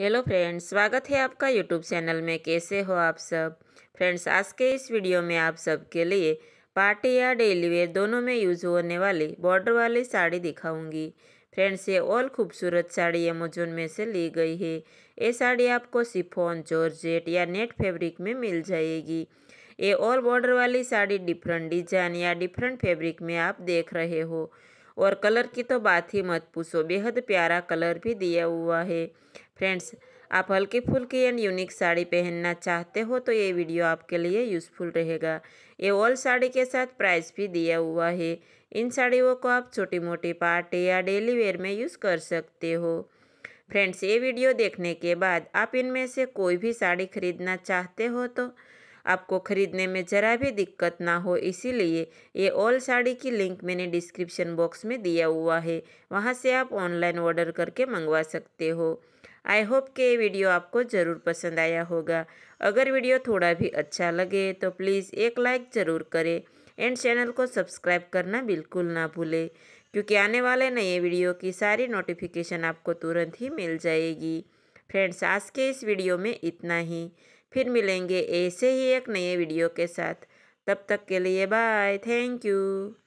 hello friends स्वागत है आपका यूट्यूब चैनल में कैसे हो आप सब फ्रेंड्स आज के इस वीडियो में आप सबके लिए पार्टी या डेली वेयर दोनों में यूज होने वाली बॉर्डर वाली साड़ी दिखाऊंगी फ्रेंड्स ये ऑल खूबसूरत साड़ी अमेजोन में से ली गई है ये साड़ी आपको सिफोन जॉर्जेट या नेट फेब्रिक में मिल जाएगी ये ऑल बॉर्डर वाली साड़ी डिफरेंट डिजाइन या डिफरेंट फेब्रिक में आप देख रहे हो और कलर की तो बात ही मत पूछो बेहद प्यारा कलर भी दिया हुआ है फ्रेंड्स आप हल्की फुल्की एंड यूनिक साड़ी पहनना चाहते हो तो ये वीडियो आपके लिए यूज़फुल रहेगा ये ऑल साड़ी के साथ प्राइस भी दिया हुआ है इन साड़ियों को आप छोटी मोटी पार्टी या डेली वेयर में यूज़ कर सकते हो फ्रेंड्स ये वीडियो देखने के बाद आप इनमें से कोई भी साड़ी खरीदना चाहते हो तो आपको ख़रीदने में ज़रा भी दिक्कत ना हो इसीलिए ये ऑल साड़ी की लिंक मैंने डिस्क्रिप्शन बॉक्स में दिया हुआ है वहाँ से आप ऑनलाइन ऑर्डर करके मंगवा सकते हो आई होप कि ये वीडियो आपको ज़रूर पसंद आया होगा अगर वीडियो थोड़ा भी अच्छा लगे तो प्लीज़ एक लाइक ज़रूर करें एंड चैनल को सब्सक्राइब करना बिल्कुल ना भूलें क्योंकि आने वाले नए वीडियो की सारी नोटिफिकेशन आपको तुरंत ही मिल जाएगी फ्रेंड्स आज के इस वीडियो में इतना ही फिर मिलेंगे ऐसे ही एक नए वीडियो के साथ तब तक के लिए बाय थैंक यू